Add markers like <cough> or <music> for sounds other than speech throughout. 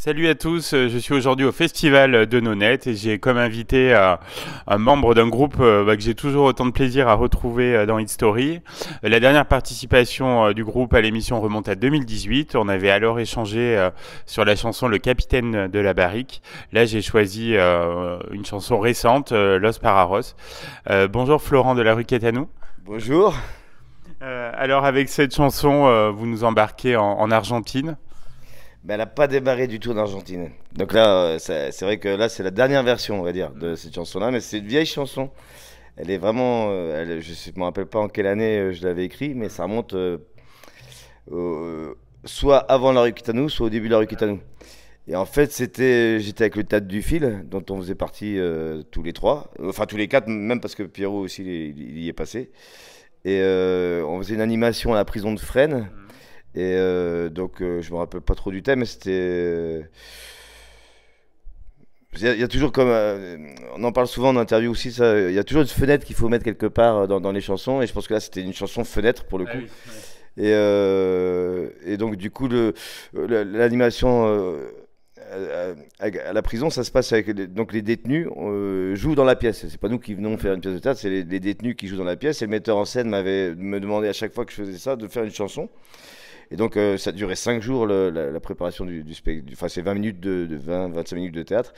Salut à tous, euh, je suis aujourd'hui au Festival de Nonette et j'ai comme invité euh, un membre d'un groupe euh, bah, que j'ai toujours autant de plaisir à retrouver dans Hit Story. La dernière participation du groupe à l'émission remonte à 2018. On avait alors échangé sur la chanson Le Capitaine de la Barrique. Là, j'ai choisi une chanson récente, Los Pararos. bonjour Florent de la rue nous. Bonjour. alors avec cette chanson, vous nous embarquez en Argentine mais elle n'a pas démarré du tout en Argentine. Donc là, euh, c'est vrai que là, c'est la dernière version, on va dire, de cette chanson-là, mais c'est une vieille chanson. Elle est vraiment. Euh, je ne me rappelle pas en quelle année euh, je l'avais écrite, mais ça remonte soit avant la rue Kitano, soit au début de la rue Kitano. Et en fait, c'était, j'étais avec le tas du Fil, dont on faisait partie tous les trois, enfin tous les quatre, même parce que Pierrot aussi, il, il y est passé. Et on faisait une animation à la prison de Fresnes. Mm. Et euh, donc, je euh, je me rappelle pas trop du thème, mais c'était. Euh, il y, a toujours comme. on en parle souvent en interview aussi, ça. Il y a toujours une fenêtre qu'il faut mettre quelque part dans, les chansons. Et je pense que là, c'était une chanson fenêtre pour le ah coup. et, et, donc, du coup, l'animation. À, la prison, ça se passe avec donc les détenus jouent dans la pièce. C'est pas nous qui venons faire une pièce de théâtre, c'est les, détenus qui jouent dans la pièce. Et le metteur en scène m'avait me demandé à chaque fois que je faisais ça de faire une chanson. Et donc, euh, ça durait 5 jours la, préparation du, du spectacle. Enfin, c'est 20 minutes de, 20, 25 minutes de théâtre.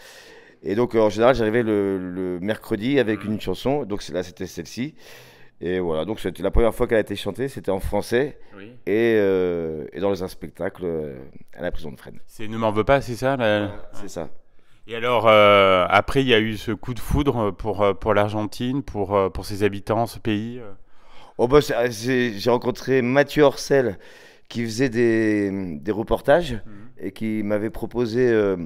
Et donc, euh, en général, j'arrivais le, mercredi avec une chanson. Donc, là, c'était celle-ci. Et voilà, donc c'était la première fois qu'elle a été chantée, c'était en français et, euh, et, dans un spectacle euh, à la prison de Fresnes. C'est Ne m'en veux pas, c'est ça C'est ça. Et alors, après, il y a eu ce coup de foudre pour, pour l'Argentine, pour, pour ses habitants, ce pays oh bah, ah, J'ai rencontré Mathieu Orsel, qui faisait des, reportages mhm. et qui m'avait proposé, euh,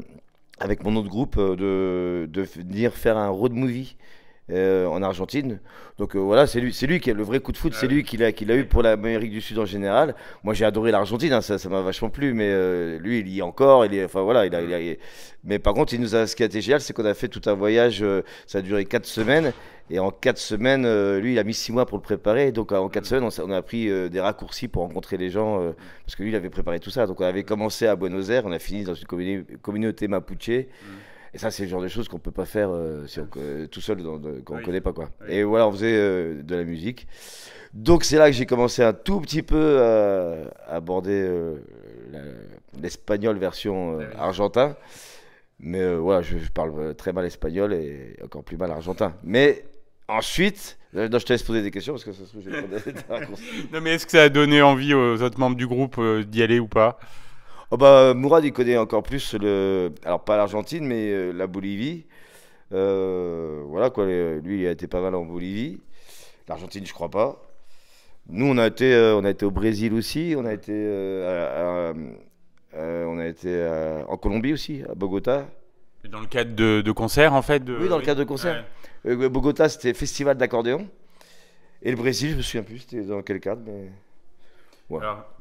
avec mon autre groupe, euh, de, de venir faire un road movie euh, en Argentine. Donc euh, voilà, c'est lui, c'est lui qui a le vrai coup de foot, c'est lui qui l'a, eu pour l'Amérique du Sud en général. Moi, j'ai adoré l'Argentine, hein, ça, ça m'a vachement plu, mais euh, lui, il y est encore. Il est, enfin voilà, il a, mais par contre, il nous a, ce qui a été génial, c'est qu'on a fait tout un voyage. ça a duré quatre semaines. Et en 4 semaines, lui, il a mis 6 mois pour le préparer. Donc en 4 mm. semaines, on, a pris des raccourcis pour rencontrer les gens, parce que lui, il avait préparé tout ça. Donc on avait commencé à Buenos Aires, on a fini dans une communauté mapuche. Mm. Et ça, c'est le genre de choses qu'on peut pas faire euh, euh, tout seul, qu'on ne connaît pas quoi. Et voilà, on faisait euh, de la musique. Donc c'est là que j'ai commencé un tout petit peu à, aborder l'espagnol version argentin. Mais voilà, je, parle très mal espagnol et encore plus mal argentin. Mais ensuite, je te laisse poser des questions parce que ça se trouve, je <laughs> Non, mais est-ce que ça a donné envie aux autres membres du groupe d'y aller ou pas Oh, bah, Mourad, il connaît encore plus le. Alors, pas l'Argentine, mais euh, la Bolivie. Euh, voilà, quoi. Lui, il a été pas mal en Bolivie. L'Argentine, je crois pas. Nous, on a été, euh, on a été au Brésil aussi. On a été, on a été en Colombie aussi, à Bogota. dans le cadre de, concerts, en fait Oui, dans le cadre de concerts. Bogota, c'était festival d'accordéon. Et le Brésil, je me souviens plus, c'était dans quel cadre,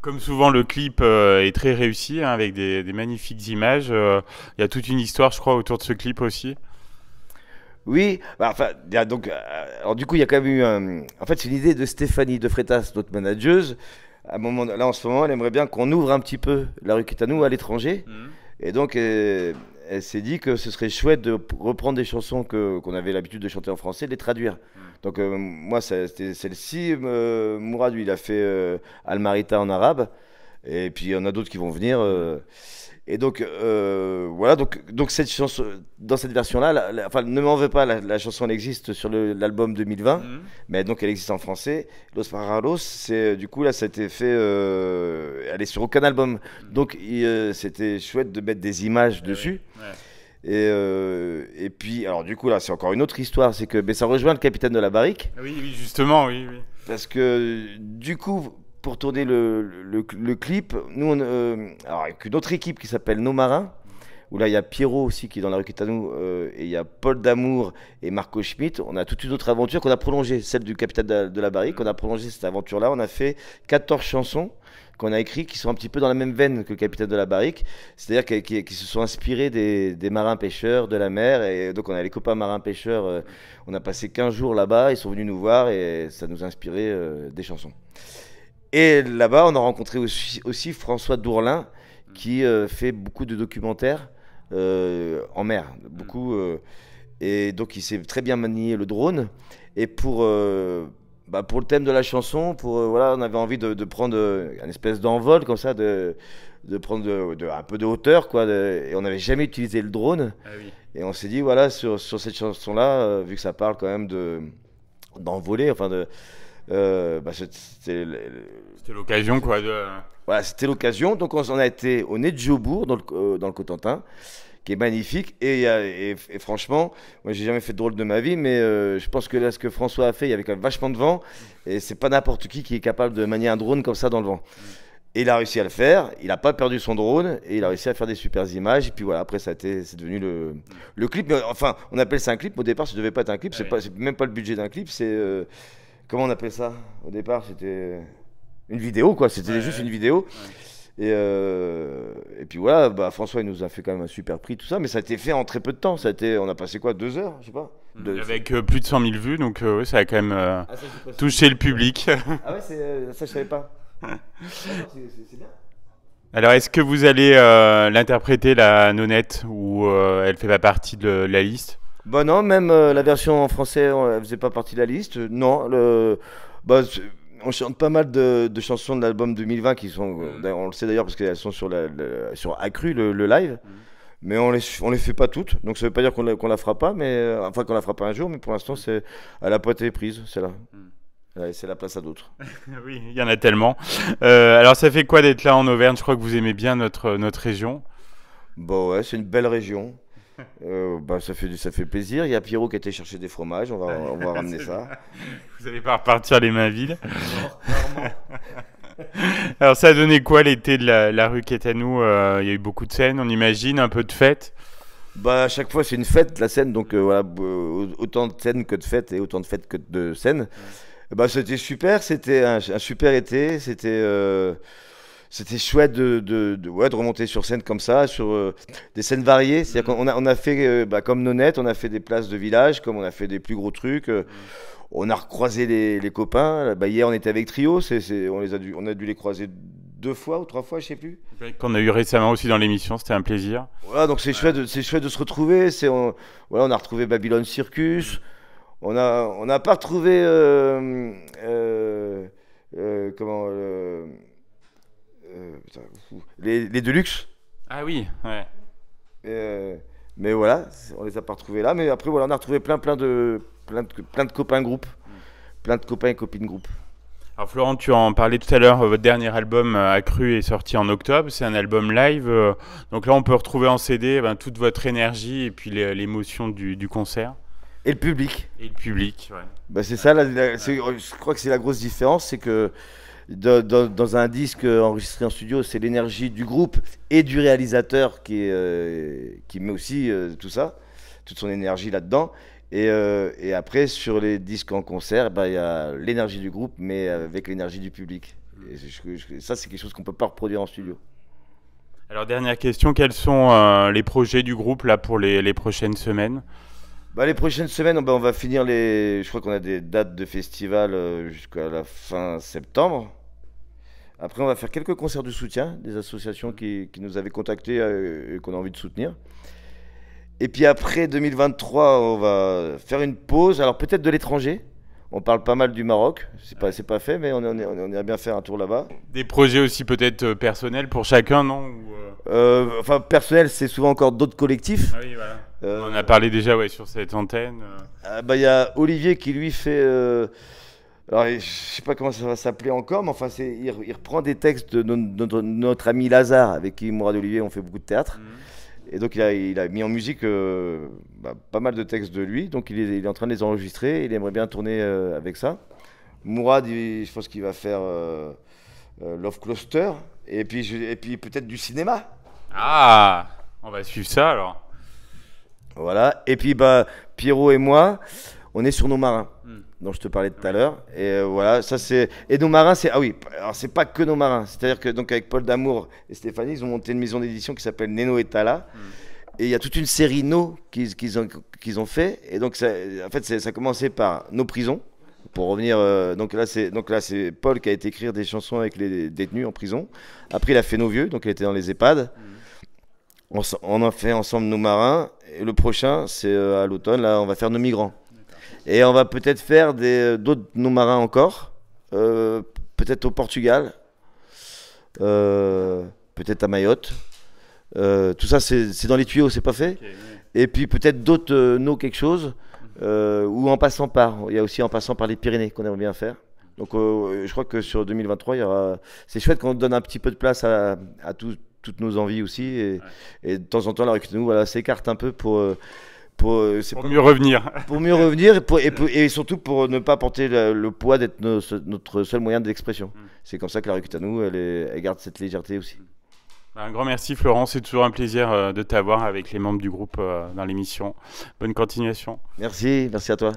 comme souvent, le clip euh, est très réussi hein, avec des, magnifiques images. Euh, il y a toute une histoire, je crois, autour de ce clip aussi. Oui, bah, enfin, donc, euh, du coup, il y a quand même eu En fait, c'est l'idée de Stéphanie De Freitas, notre manageuse. À moment, là, en ce moment, elle aimerait bien qu'on ouvre un petit peu la rue est à l'étranger. Mhm. Et donc, elle s'est dit que ce serait chouette de reprendre des chansons que, qu'on avait l'habitude de chanter en français, de les traduire. Mm. Donc euh, moi, c'était celle-ci. Euh, Mourad, lui, il a fait euh, Al Marita en arabe. Et puis il y en a d'autres qui vont venir. Euh. et donc euh, voilà, donc, donc cette dans cette version-là, enfin ne m'en veux pas, la, chanson elle existe sur l'album 2020, mhm. mais donc elle existe en français. Los Parados, c'est euh, du coup là, ça a été fait, elle est sur aucun album, mhm. donc c'était chouette de mettre des images eh dessus. Et, et, puis, alors du coup, là, c'est encore une autre histoire, c'est que ben, ça rejoint le capitaine de la barrique. Oui, oui, justement, oui, oui. Parce que du coup, pour tourner le, clip, nous, on, euh, avec une autre équipe qui s'appelle Nos Marins, où là, il y a Pierrot aussi qui est dans la rue à nous, euh, et il y a Paul Damour et Marco Schmitt. On a toute une autre aventure qu'on a prolongée, celle du Capitaine de, la Barrique. On a prolongé cette aventure-là. On a fait 14 chansons qu'on a écrites qui sont un petit peu dans la même veine que le Capitaine de la Barrique, c'est-à-dire qui, se sont inspirés des, marins pêcheurs de la mer. Et donc, on a les copains marins pêcheurs. Euh, on a passé 15 jours là-bas. Ils sont venus nous voir et ça nous a inspiré des chansons. Et là-bas, on a rencontré aussi, François Dourlin, qui euh, fait beaucoup de documentaires euh, en mer. Mm. Beaucoup, euh, et donc, il sait très bien manier le drone. Et pour, bah pour le thème de la chanson, pour, voilà, on avait envie de, prendre une espèce d'envol, comme ça, de, de prendre un peu de hauteur. Quoi, et on n'avait jamais utilisé le drone. Ah et on s'est dit, voilà, sur, sur cette chanson-là, vu que ça parle quand même de d'envoler, enfin de euh, bah c'était l'occasion quoi de... Voilà, c'était l'occasion. Donc on, a été au nez de Jobourg dans le, euh, Cotentin, qui est magnifique. Euh, et, franchement, moi j'ai jamais fait de drôle de ma vie, mais je pense que là ce que François a fait, il y avait quand même vachement de vent. Et c'est pas n'importe qui qui est capable de manier un drone comme ça dans le vent. Et il a réussi à le faire, il n'a pas perdu son drone, et il a réussi à faire des super images. Et puis voilà, après, ça c'est devenu le, clip. enfin, on appelle ça un clip, au départ, ça devait pas être un clip, c'est, pas même pas le budget d'un clip, c'est. Comment on appelle ça Au départ, c'était une vidéo, quoi. C'était juste une vidéo. Euh, et, puis voilà, bah, François, il nous a fait quand même un super prix, tout ça, mais ça a été fait en très peu de temps. Ça a on a passé quoi, deux heures, je sais pas. Mm, avec euh, plus de 100 000 vues, donc euh, ça a quand même ah, touché le public. ah ouais, ça je savais pas. <laughs> Ah, Alors, est-ce que vous allez l'interpréter la nonnette ou elle fait pas partie de la liste bah non, même euh, la version en français, elle faisait pas partie de la liste. Non, le... Bah, on chante pas mal de, chansons de l'album 2020 qui sont, mm. on le sait d'ailleurs parce qu'elles sont sur, le- sur Accru, le, live. Mm. Mais on les, on les fait pas toutes, donc ça veut pas dire qu'on la, la fera pas, mais euh, enfin qu'on la fera pas un jour, mais pour l'instant, mm. c'est, elle la pas été prise, c'est là C'est la place à d'autres. <laughs> Oui, il y en a tellement. Euh, alors, ça fait quoi d'être là en Auvergne Je crois que vous aimez bien notre, notre région. bon bah ouais, c'est une belle région. <laughs> Euh, bah, ça, fait, ça fait plaisir. Il y a Pierrot qui était chercher des fromages. On va, <laughs> ramener ça. Vous n'allez pas repartir les mains vides. <laughs> Alors, ça a donné quoi l'été de la, qui rue à nous euh, Il y a eu beaucoup de scènes, on imagine, un peu de fêtes bah, à chaque fois, c'est une fête, la scène. Donc, euh, autant de scènes que de fêtes et autant de fêtes que de scènes. Bah, c'était super. C'était un, un, super été. C'était c'était chouette de, de, de, ouais, de, remonter sur scène comme ça, sur euh, des scènes variées. C'est-à-dire mhm. qu'on a, on a fait, euh, bah, comme Nonette, on a fait des places de village, comme on a fait des plus gros trucs. Euh, mhm. on a recroisé les, les copains. Bah, hier, on était avec Trio. on, les a dû, on a dû les croiser deux fois ou trois fois, je sais plus. Qu'on a eu récemment aussi dans l'émission, c'était un plaisir. Voilà, donc c'est chouette, c'est chouette de se retrouver. C'est, on, voilà, on a retrouvé Babylone Circus. Mhm. On n'a on a pas retrouvé. comment. Euh, les, les Deluxe. Ah oui, ouais. Euh, mais voilà, on les a pas retrouvés là. Mais après, voilà, on a retrouvé plein, plein de, plein de, plein de copains groupes, mm. plein de copains et copines groupes. Alors Florent, tu en parlais tout à l'heure, euh, votre dernier album Accru est sorti en octobre, c'est un album live, donc là on peut retrouver en CD eh ben, toute votre énergie et puis l'émotion du, concert. Et le public. Et le public, ouais. Bah, c'est ça, je crois que c'est la grosse différence, c'est que dans un disque enregistré en studio, c'est l'énergie du groupe et du réalisateur qui, euh, qui met aussi euh, tout ça, toute son énergie là-dedans. Et, euh, après, sur les disques en concert, bah, il y a l'énergie du groupe, mais avec l'énergie du public. ça, c'est quelque chose qu'on ne peut pas reproduire en studio. Alors, dernière question, quels sont les projets du groupe là, pour les prochaines semaines bah, les prochaines semaines, on, va finir les. Je crois qu'on a des dates de festival euh, jusqu'à la fin septembre. Après, on va faire quelques concerts de soutien des associations qui, qui nous avaient contactés euh, et qu'on a envie de soutenir. Et puis après 2023, on va faire une pause. Alors peut-être de l'étranger. On parle pas mal du Maroc. C'est pas, c'est pas fait, mais on, on, bien faire un tour là-bas. Des projets aussi peut-être euh, personnels pour chacun, non euh? Euh, Enfin, personnel, c'est souvent encore d'autres collectifs. Ah on en a parlé déjà, ouais, sur cette antenne. Ah, bah, il y a Olivier qui lui fait. Alors, je sais pas comment ça va s'appeler encore, mais enfin, il, il, reprend des textes de notre, ami Lazare, avec qui Mourad Olivier, on fait beaucoup de théâtre. Mhm. Et donc, il a, mis en musique euh, bah, pas mal de textes de lui. Donc, il est, en train de les enregistrer. Il aimerait bien tourner euh, avec ça. Mourad, je pense qu'il va faire euh, Love Cluster. Et puis, et puis peut-être du cinéma. Ah On va suivre ça alors. Voilà. Et puis, bah, Pierrot et moi on est sur nos marins, hmm. dont je te parlais tout à l'heure. Et euh, voilà, ça c'est. Et nos marins, c'est. Ah oui, alors c'est pas que nos marins. C'est-à-dire que, donc, avec Paul Damour et Stéphanie, ils ont monté une maison d'édition qui s'appelle Neno et Tala. Hmm. Et il y a toute une série No qu'ils ont, qu'ils ont fait. Et donc, en fait, ça a commencé par Nos prisons. Pour revenir, euh, donc là c'est donc là c'est Paul qui a été écrire des chansons avec les détenus en prison. Après il a fait Nos vieux, donc il était dans les EHPAD. Hmm. On, a fait ensemble Nos marins. Et le prochain c'est euh, à l'automne là on va faire Nos migrants. Et on va peut-être faire euh, d'autres noms marins encore. Euh, peut-être au Portugal. Euh, peut-être à Mayotte. tout ça, c'est dans les tuyaux, c'est pas fait. Et puis peut-être d'autres noms quelque chose. ou en passant par. Il y a aussi en passant par les Pyrénées qu'on aimerait bien faire. Donc je crois que sur 2023, il y aura... c'est chouette qu'on donne un petit peu de place à, toutes nos envies aussi. Et, de temps en temps, la recrute nous voilà, s'écarte un peu pour pour, euh, mieux revenir. Pour mieux revenir et, pour, et, surtout pour ne pas porter le, poids d'être notre seul moyen d'expression. Mm. C'est comme ça que la rue à nous, elle, garde cette légèreté aussi. Mm. Bah, un grand merci Florent, c'est toujours un plaisir euh, de t'avoir avec les membres du groupe euh, dans l'émission. Bonne continuation. Merci, merci à toi.